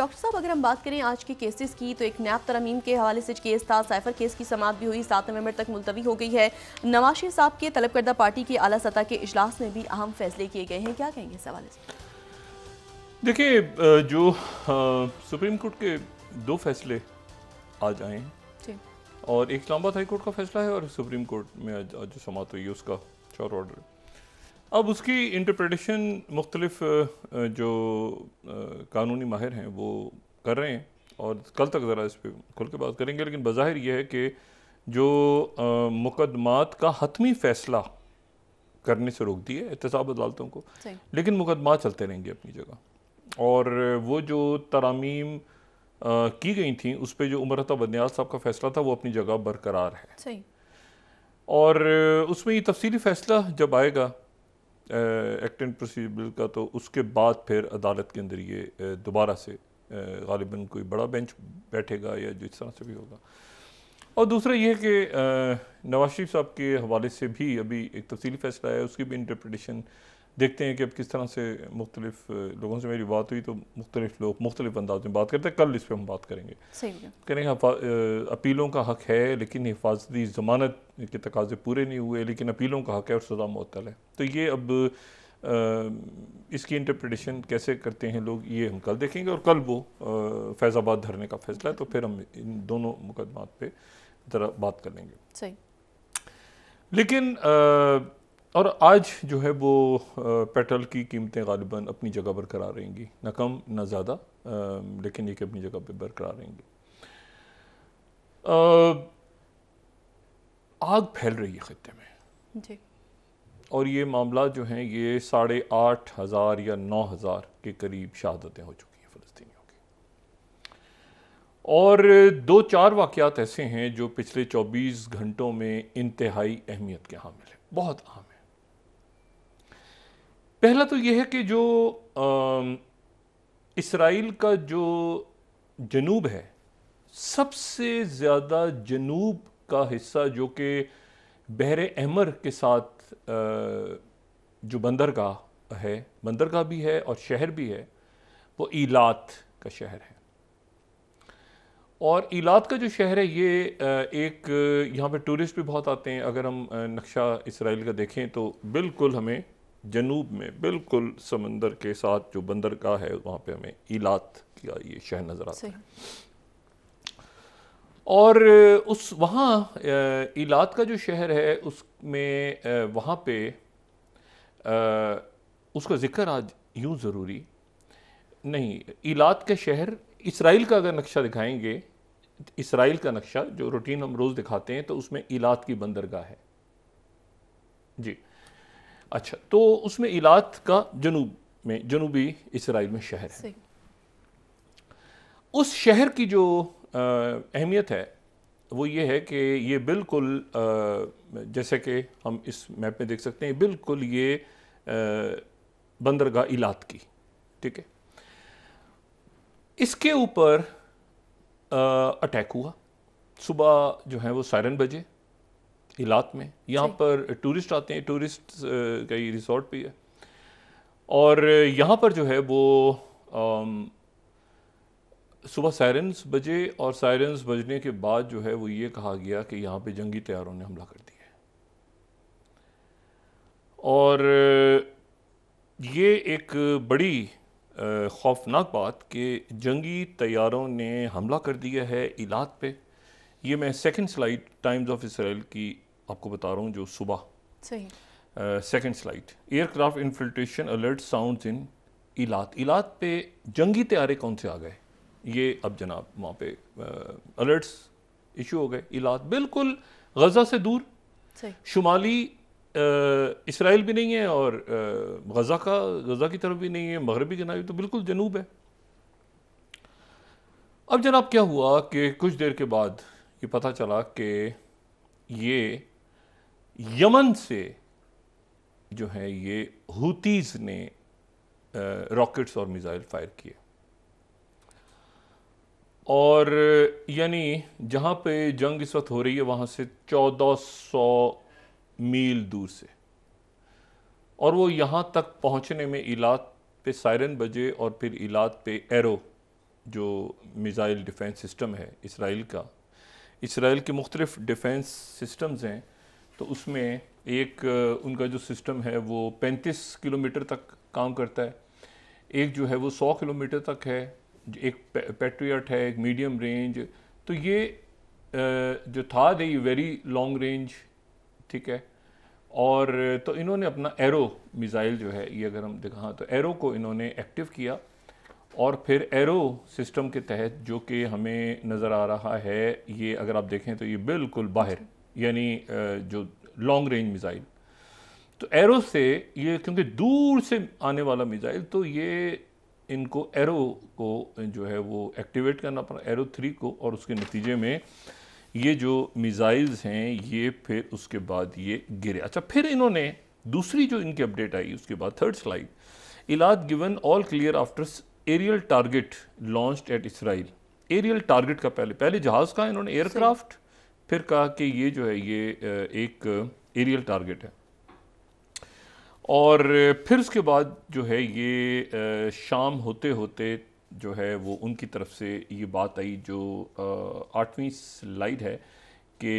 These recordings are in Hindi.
डॉक्टर साहब अगर हम बात करें आज के केसेस की तो एक नैब तरमीम के हवाले से केस था साइफर केस की समाप्त भी हुई सात नवंबर तक मुलतवी हो गई है नवाज शेर साहब के तलब करदा पार्टी की आला सतह के अजलास में भी अहम फैसले किए गए हैं क्या कहेंगे इस हवाले से देखिए जो आ, सुप्रीम कोर्ट के दो फैसले आज आए हैं और एक इस्लामाबाद हाई कोर्ट का फैसला है और सुप्रीम कोर्ट में आज, आज जो समाप्त हुई है उसका चार ऑर्डर अब उसकी इंटरप्रटेशन मुख्तलफ जो कानूनी माहिर हैं वो कर रहे हैं और कल तक ज़रा इस पर खुल के बात करेंगे लेकिन बज़ाहिर यह है कि जो मुकदमात का हतमी फ़ैसला करने से रोक दी है एहतसाब अदालतों को लेकिन मुकदमा चलते रहेंगे अपनी जगह और वो जो तरामीम की गई थी उस पर जो उमरता बदनियाज साहब का फ़ैसला था वो अपनी जगह बरकरार है और उसमें ये तफसली फ़ैसला जब आएगा एक्ट एंड प्रोसीजर बिल का तो उसके बाद फिर अदालत के अंदर ये दोबारा से गालिबा कोई बड़ा बेंच बैठेगा या जिस तरह से भी होगा और दूसरा यह कि नवाज शरीफ साहब के हवाले से भी अभी एक तफसली फैसला है उसकी भी इंटरप्रटेशन देखते हैं कि अब किस तरह से मुख्तलिफ लोगों से मेरी बात हुई तो मुख्तलिफ लोग मुख्तलिफ अंदाज में बात करते हैं कल इस पर हम बात करेंगे कहेंगे अपीलों का हक है लेकिन हिफाजती जमानत के तकाजे पूरे नहीं हुए लेकिन अपीलों का हक है और सज़ा मअतल है तो ये अब आ, इसकी इंटरप्रटेशन कैसे करते हैं लोग ये हम कल देखेंगे और कल वो फैज़ाबाद धरने का फैसला है तो फिर हम इन दोनों मुकदमात पर ज़रा बात कर लेंगे सही लेकिन आ, और आज जो है वो पेट्रोल की कीमतें गालिबा अपनी जगह बरकरार रहेंगी ना कम ना ज़्यादा लेकिन ये कि अपनी जगह पर बरकरार रहेंगी आग फैल रही है ख़त्े में जी और ये मामला जो हैं ये साढ़े आठ हज़ार या नौ हज़ार के करीब शहादतें हो चुकी हैं फ़लस्तियों की और दो चार वाक़ात ऐसे हैं जो पिछले चौबीस घंटों में इंतहाई अहमियत के हामिल हैं बहुत अहम है पहला तो यह है कि जो इसराइल का जो जनूब है सबसे ज़्यादा जनूब का हिस्सा जो कि बहर अहमर के साथ जो बंदरगाह है बंदरगाह भी है और शहर भी है वो ईलात का शहर है और ईलात का जो शहर है ये एक यहाँ पे टूरिस्ट भी बहुत आते हैं अगर हम नक्शा इसराइल का देखें तो बिल्कुल हमें जनूब में बिल्कुल समंदर के साथ जो बंदरगाह है वहाँ पे हमें इलात का ये शहर नज़र आता है और उस वहाँ इलात का जो शहर है उसमें वहाँ पे उसका ज़िक्र आज यूँ ज़रूरी नहीं इलात के शहर इसराइल का अगर नक्शा दिखाएंगे इसराइल का नक्शा जो रूटीन हम रोज़ दिखाते हैं तो उसमें इलात की बंदरगाह है जी अच्छा तो उसमें इलात का जनूब में जनूबी इसराइल में शहर है उस शहर की जो अहमियत है वो ये है कि ये बिल्कुल आ, जैसे कि हम इस मैप में देख सकते हैं बिल्कुल ये बंदरगाह इलात की ठीक है इसके ऊपर अटैक हुआ सुबह जो है वो सायरन बजे इलाक में यहाँ पर टूरिस्ट आते हैं टूरिस्ट का ये रिसोर्ट भी है और यहाँ पर जो है वो सुबह सायरन्स बजे और सायरन्स बजने के बाद जो है वो ये कहा गया कि यहाँ पे जंगी तैयारों ने हमला कर दिया और ये एक बड़ी खौफनाक बात कि जंगी तैयारों ने हमला कर दिया है इलात पे ये मैं second slide Times of Israel की आपको बता रहा हूँ जो सुबह second slide aircraft infiltration alert sound in Eilat Eilat पे जंगी तैयारे कौन से आ गए ये अब जनाब वहाँ पे अलर्ट्स इशू हो गए इलात बिल्कुल गजा से दूर शुमाली इसराइल भी नहीं है और गजा का गजा की तरफ भी नहीं है मगरबी जनाबी तो बिल्कुल जनूब है अब जनाब क्या हुआ कि कुछ देर के बाद ये पता चला कि ये यमन से जो है ये हूतीज़ ने रॉकेट्स और मिज़ाइल फायर किए और यानी जहाँ पे जंग इस वक्त हो रही है वहाँ से 1400 मील दूर से और वो यहाँ तक पहुँचने में इलाद पे सायरन बजे और फिर इलाद पे एरो जो मिज़ाइल डिफेंस सिस्टम है इसराइल का इसराइल के मुख्तलिफ डिफेंस सिस्टम्स हैं तो उसमें एक उनका जो सिस्टम है वो 35 किलोमीटर तक काम करता है एक जो है वो 100 किलोमीटर तक है एक पेट्रियट है एक मीडियम रेंज तो ये जो था दे वेरी लॉन्ग रेंज ठीक है और तो इन्होंने अपना एरो मिज़ाइल जो है ये अगर हम दिखा हाँ, तो एरो को इन्होंने एक्टिव किया और फिर एरो सिस्टम के तहत जो कि हमें नज़र आ रहा है ये अगर आप देखें तो ये बिल्कुल बाहर यानी जो लॉन्ग रेंज मिज़ाइल तो एरो से ये क्योंकि दूर से आने वाला मिज़ाइल तो ये इनको एरो को जो है वो एक्टिवेट करना पड़ा एरो थ्री को और उसके नतीजे में ये जो मिज़ाइल्स हैं ये फिर उसके बाद ये गिरे अच्छा फिर इन्होंने दूसरी जो इनकी अपडेट आई उसके बाद third slide Eilat given all clear after aerial target launch at Israel aerial target का पहले पहले जहाज़ का इन्होंने एयरक्राफ्ट फिर कहा कि ये जो है ये एक एरियल टारगेट है और फिर उसके बाद जो है ये शाम होते होते जो है वो उनकी तरफ से ये बात आई जो आठवीं स्लाइड है कि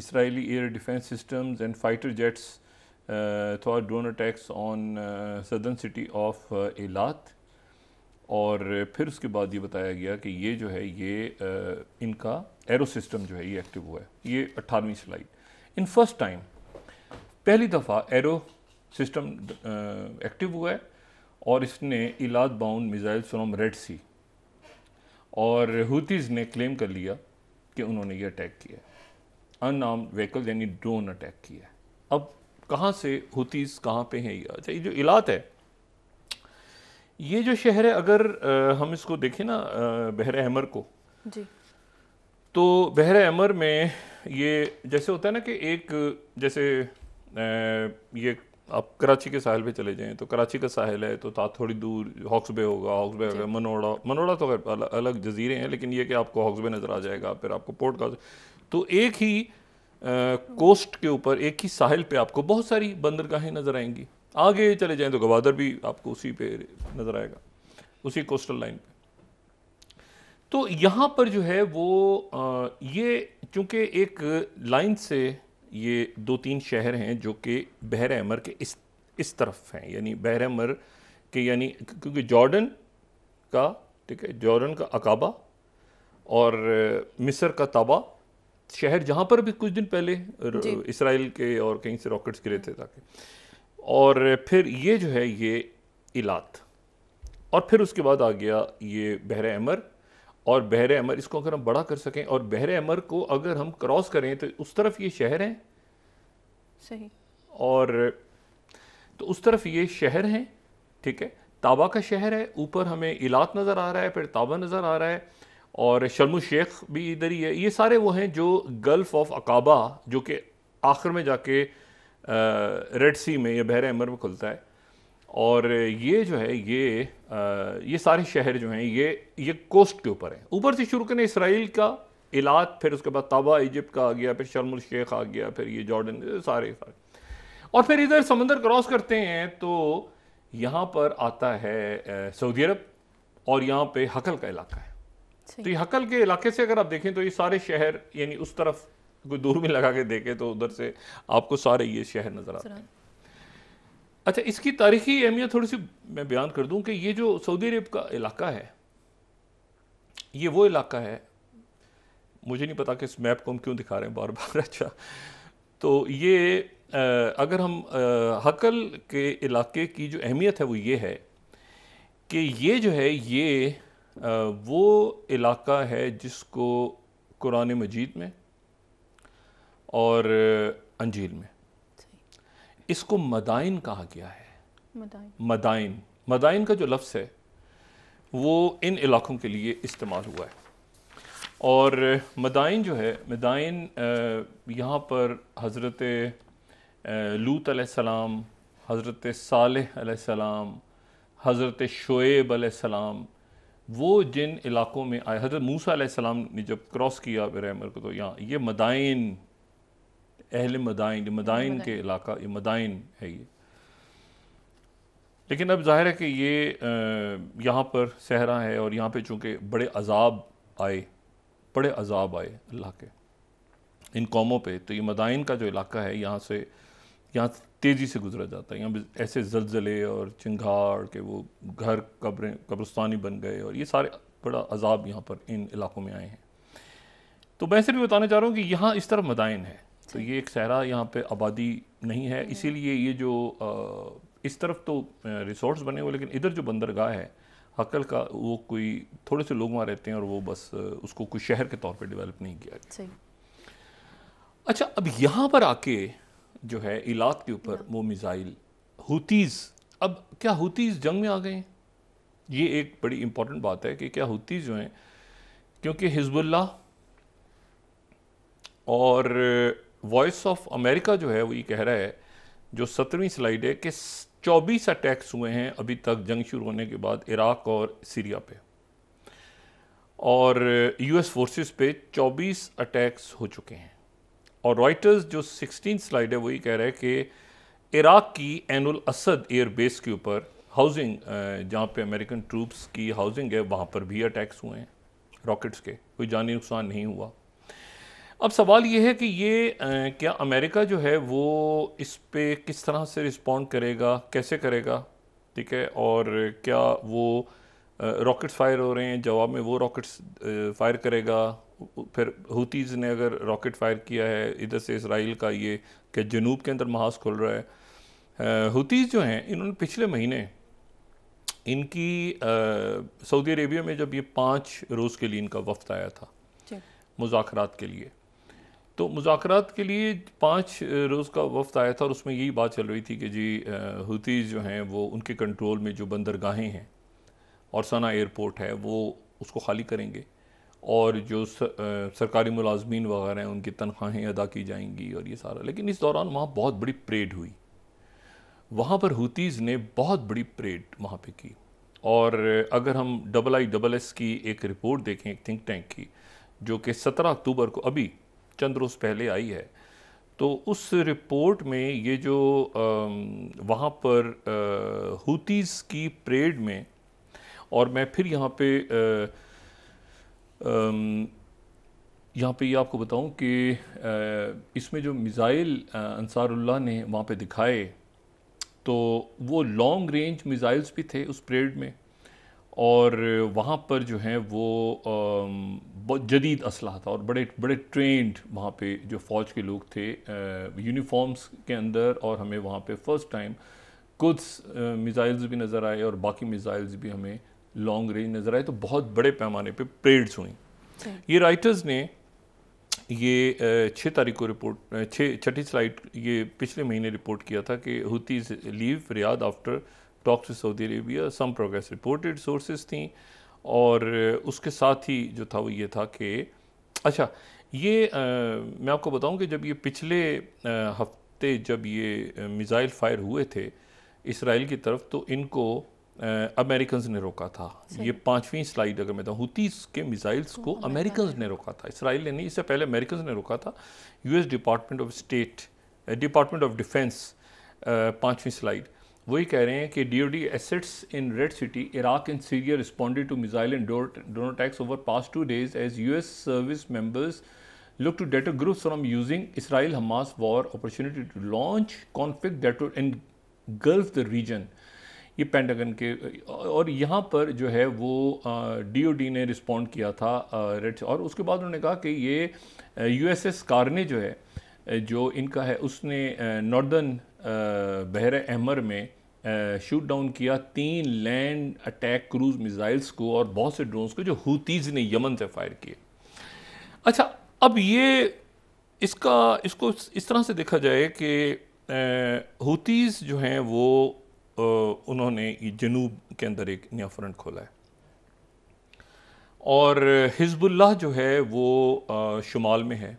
Israeli air defence systems and fighter jets thwart drone attacks on southern city of Eilat और फिर उसके बाद ये बताया गया कि ये जो है ये आ, इनका एरो सिस्टम जो है ये एक्टिव हुआ है ये अट्ठारहवीं स्लाइड इन फर्स्ट टाइम पहली दफ़ा एरो सिस्टम एक्टिव हुआ है और इसने Eilat bound missile from Red Sea और हुतीज़ ने क्लेम कर लिया कि उन्होंने ये अटैक किया है अनआर्म व्हीकल यानी ड्रोन अटैक किया है अब कहाँ से हुतीज़ कहाँ पे हैं यह अच्छा ये जो इलात है ये जो शहर है अगर आ, हम इसको देखें ना बहर अहमर को जी तो बहर अहमर में ये जैसे होता है ना कि एक जैसे ये आप कराची के साहल पे चले जाएं तो कराची का साहिल है तो था थोड़ी दूर हॉक्सबे होगा हॉक्सबे होगा मनोड़ा मनोड़ा तो अल, अलग जजीरे हैं लेकिन ये कि आपको हॉक्सबे नज़र आ जाएगा फिर आपको पोर्ट का तो एक ही आ, कोस्ट के ऊपर एक ही साहिल पे आपको बहुत सारी बंदरगाहें नज़र आएंगी आगे चले जाएँ तो गवादर भी आपको उसी पे नज़र आएगा उसी कोस्टल लाइन पे तो यहाँ पर जो है वो आ, ये चूँकि एक लाइन से ये दो तीन शहर हैं जो कि बहर अमर के इस इस तरफ हैं यानी बहर अमर के यानी क्योंकि जॉर्डन का ठीक है जॉर्डन का अकाबा और मिस्र का तबा शहर जहाँ पर भी कुछ दिन पहले इसराइल के और कहीं से रॉकेट्स गिरे थे ताकि और फिर ये जो है ये इलात और फिर उसके बाद आ गया ये बहर अमर और बहर अमर इसको अगर हम बड़ा कर सकें और बहर अमर को अगर हम क्रॉस करें तो उस तरफ ये शहर हैं सही और तो उस तरफ ये शहर हैं ठीक है ताबा का शहर है ऊपर हमें इलात नज़र आ रहा है फिर ताबा नज़र आ रहा है और शर्म शेख भी इधर ही है ये सारे वो हैं जो गल्फ़ ऑफ अकाबा जो कि आखिर में जाके रेड सी में या बहर अमर में खुलता है और ये जो है ये आ, ये सारे शहर जो हैं ये ये कोस्ट के ऊपर हैं ऊपर से शुरू करें इसराइल का इलात फिर उसके बाद तबा इजिप्ट का आ गया फिर शर्मुल शेख आ गया फिर ये जॉर्डन सारे सारे और फिर इधर समंदर क्रॉस करते हैं तो यहाँ पर आता है सऊदी अरब और यहाँ पे हकल का इलाका है तो ये हकल के इलाके से अगर आप देखें तो ये सारे शहर यानी उस तरफ कोई दूर में लगा के देखे तो उधर से आपको सारे ये शहर नज़र आते हैं अच्छा इसकी तारीखी अहमियत थोड़ी सी मैं बयान कर दूं कि ये जो सऊदी अरब का इलाका है ये वो इलाका है मुझे नहीं पता कि इस मैप को हम क्यों दिखा रहे हैं बार बार अच्छा तो ये अगर हम हकल के इलाके की जो अहमियत है वो ये है कि ये जो है ये वो इलाका है जिसको कुरान मजीद में और अंजील में इसको मदाइन कहा गया है मदाइन मदाइन का जो लफ्ज़ है वो इन इलाक़ों के लिए इस्तेमाल हुआ है और मदाइन जो है मदाइन यहाँ पर हज़रत लूत सलाम हज़रत साल हज़रत शोएब सलाम वो जिन इलाक़ों में आए हज़रत मूसा सलाम ने जब क्रॉस किया बिर को तो यहाँ ये मदाइन अहल मदाइन मदाइन के इलाका ये मदाइन है ये लेकिन अब जाहिर है कि ये यहाँ पर सहरा है और यहाँ पे चूँकि बड़े अजाब आए बड़े अजाब आए अल्लाह के इन कौमों पे तो ये मदाइन का जो इलाका है यहाँ से यहाँ तेज़ी से गुजरा जाता है यहाँ ऐसे जलजले और चिंगाड़ के वो घर कब्रें कब्रस्तानी बन गए और ये सारे बड़ा अजाब यहाँ पर इन इलाकों में आए हैं तो मैं सिर्फ बताना चाह रहा हूँ कि यहाँ इस तरफ मदाइन है तो ये एक सहरा यहाँ पे आबादी नहीं है हम्म। इसीलिए ये जो इस तरफ तो रिसोर्ट्स बने हुए लेकिन इधर जो बंदरगाह है हकल का वो कोई थोड़े से लोग वहाँ रहते हैं और वो बस उसको कोई शहर के तौर पे डेवलप नहीं किया गया अच्छा अब यहाँ पर आके जो है इलाक के ऊपर हम्म। वो मिज़ाइल हुतीज़ अब क्या हुतीज़ जंग में आ गए ये एक बड़ी इम्पॉर्टेंट बात है कि क्या हुतीज़ जो हैं क्योंकि हिजबुल्ला और वॉइस ऑफ अमेरिका जो है वो ये कह रहा है जो सत्रहवीं स्लाइड है कि चौबीस अटैक्स हुए हैं अभी तक जंग शुरू होने के बाद इराक और सीरिया पे और यूएस फोर्सेस पे 24 अटैक्स हो चुके हैं और रॉयटर्स जो 16 स्लाइड है वही कह रहा है कि इराक की एनुल असद एयर बेस के ऊपर हाउसिंग जहाँ पे अमेरिकन ट्रूप्स की हाउसिंग है वहाँ पर भी अटैक्स हुए हैं रॉकेट्स के कोई जानी नुकसान नहीं हुआ अब सवाल ये है कि ये क्या अमेरिका जो है वो इस पर किस तरह से रिस्पॉन्ड करेगा कैसे करेगा ठीक है और क्या वो रॉकेट्स फायर हो रहे हैं जवाब में वो रॉकेट्स फायर करेगा फिर हूतीज़ ने अगर रॉकेट फायर किया है इधर से इसराइल का ये कि जनूब के अंदर महाज खुल रहा है हूतीज़ जो हैं इन्होंने पिछले महीने इनकी सऊदी अरेबिया में जब ये पाँच रोज़ के लिए इनका वफ्त आया था मुजाकरात के लिए तो मुजात के लिए पाँच रोज़ का वफ़ आया था और उसमें यही बात चल रही थी कि जी हूतीज़ जो हैं वो उनके कंट्रोल में जो बंदरगाहें हैं और सना एयरपोर्ट है वो उसको खाली करेंगे और जो सरकारी मुलाजमीन वगैरह हैं उनकी तनख्वाहें अदा की जाएंगी और ये सारा लेकिन इस दौरान वहाँ बहुत बड़ी परेड हुई वहाँ पर हूतीज़ ने बहुत बड़ी परेड वहाँ पर की और अगर हम डबल आई डबल एस की एक रिपोर्ट देखें एक थिंक टैंक की जो कि सत्रह अक्टूबर को अभी चंद रोज़ पहले आई है तो उस रिपोर्ट में ये जो वहाँ पर हूतीस की परेड में और मैं फिर यहाँ पे यहाँ पे ये यह आपको बताऊँ कि इसमें जो मिज़ाइल अंसारुल्लाह ने वहाँ पे दिखाए तो वो लॉन्ग रेंज मिज़ाइल्स भी थे उस परेड में और वहाँ पर जो है वो बहुत जदीद असलाह था और बड़े बड़े ट्रेंड वहाँ पे जो फ़ौज के लोग थे यूनिफॉर्म्स के अंदर और हमें वहाँ पे फ़र्स्ट टाइम कुछ मिज़ाइल्स भी नज़र आए और बाकी मिज़ाइल्स भी हमें लॉन्ग रेंज नज़र आए तो बहुत बड़े पैमाने पे परेड्स हुई ये राइटर्स ने ये छः तारीख को रिपोर्ट छः छठी स्लाइड ये पिछले महीने रिपोर्ट किया था कि Houthis leave Riyadh after talks to Saudi Arabia some progress reported sources थी और uh, उसके साथ ही जो था वो ये था कि अच्छा ये आ, uh, मैं आपको बताऊं कि जब ये पिछले uh, हफ्ते जब ये मिज़ाइल फायर हुए थे इसराइल की तरफ तो इनको अमेरिकन ने रोका था ये पांचवीं स्लाइड अगर मैं बताऊँ हुतीस के मिसाइल्स को अमेरिकन ने रोका था इसराइल ने नहीं इससे पहले अमेरिकन ने रोका था US department of state department of defence पांचवीं स्लाइड वही कह रहे हैं कि DOD assets in red city Iraq and Syria responded to missile and drone attacks over past two days as US service members look to deter group from using Israel Hamas war opportunity to launch conflict that in engulf the region ये पेंटागन के और यहाँ पर जो है वो डीओडी ने रिस्पॉन्ड किया था रेड और उसके बाद उन्होंने कहा कि ये यूएसएस कार ने जो है जो इनका है उसने नॉर्दर्न बहर अहमर में शूट डाउन किया तीन लैंड अटैक क्रूज़ मिज़ाइल्स को और बहुत से ड्रोन्स को जो हूतीज़ ने यमन से फायर किए अच्छा अब ये इसका इसको इस तरह से देखा जाए कि हुतीज जो हैं वो उन्होंने जनूब के अंदर एक नया फ्रंट खोला है और हिजबुल्लाह जो है वो शुमाल में है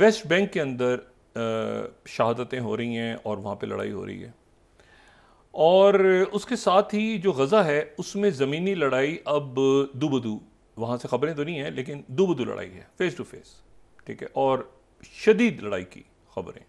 वेस्ट बैंक के अंदर शहादतें हो रही हैं और वहाँ पे लड़ाई हो रही है और उसके साथ ही जो गज़ा है उसमें ज़मीनी लड़ाई अब दुबदू वहाँ से ख़बरें तो नहीं हैं लेकिन दुबदू लड़ाई है फेस टू फेस ठीक है और शदीद लड़ाई की खबरें